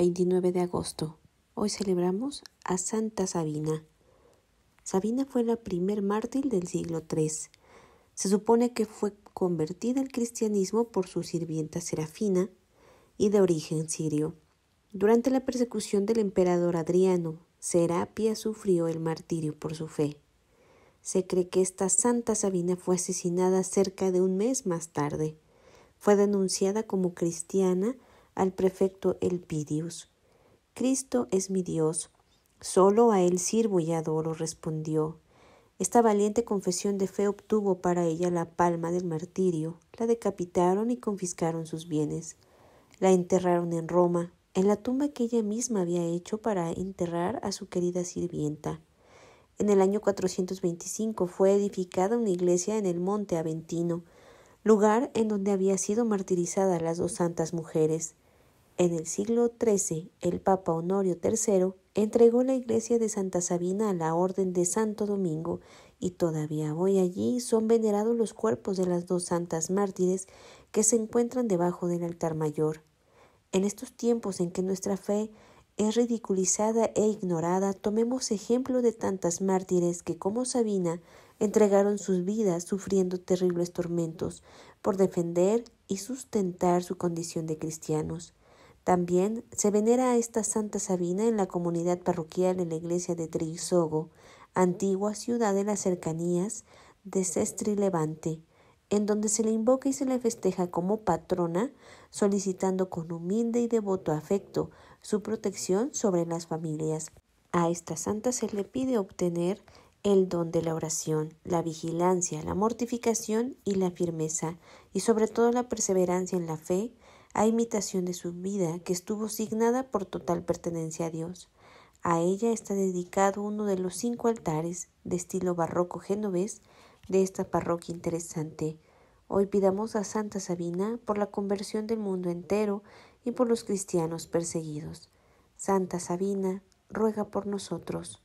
29 de agosto. Hoy celebramos a Santa Sabina. Sabina fue la primer mártir del siglo III. Se supone que fue convertida al cristianismo por su sirvienta Serafina y de origen sirio. Durante la persecución del emperador Adriano, Serapia sufrió el martirio por su fe. Se cree que esta Santa Sabina fue asesinada cerca de un mes más tarde. Fue denunciada como cristiana al prefecto Elpidius. Cristo es mi Dios, solo a él sirvo y adoro, respondió. Esta valiente confesión de fe obtuvo para ella la palma del martirio, la decapitaron y confiscaron sus bienes. La enterraron en Roma, en la tumba que ella misma había hecho para enterrar a su querida sirvienta. En el año 425 fue edificada una iglesia en el monte Aventino, lugar en donde había sido martirizada las dos santas mujeres. En el siglo XIII, el Papa Honorio III entregó la iglesia de Santa Sabina a la Orden de Santo Domingo y todavía hoy allí son venerados los cuerpos de las dos santas mártires que se encuentran debajo del altar mayor. En estos tiempos en que nuestra fe es ridiculizada e ignorada, tomemos ejemplo de tantas mártires que, como Sabina, entregaron sus vidas sufriendo terribles tormentos por defender y sustentar su condición de cristianos. También se venera a esta Santa Sabina en la comunidad parroquial de la iglesia de Trisogo, antigua ciudad de las cercanías de Sestri Levante, en donde se le invoca y se le festeja como patrona, solicitando con humilde y devoto afecto su protección sobre las familias. A esta santa se le pide obtener el don de la oración, la vigilancia, la mortificación y la firmeza, y sobre todo la perseverancia en la fe, a imitación de su vida que estuvo signada por total pertenencia a Dios. A ella está dedicado uno de los cinco altares de estilo barroco genovés de esta parroquia interesante. Hoy pidamos a Santa Sabina por la conversión del mundo entero y por los cristianos perseguidos. Santa Sabina, ruega por nosotros.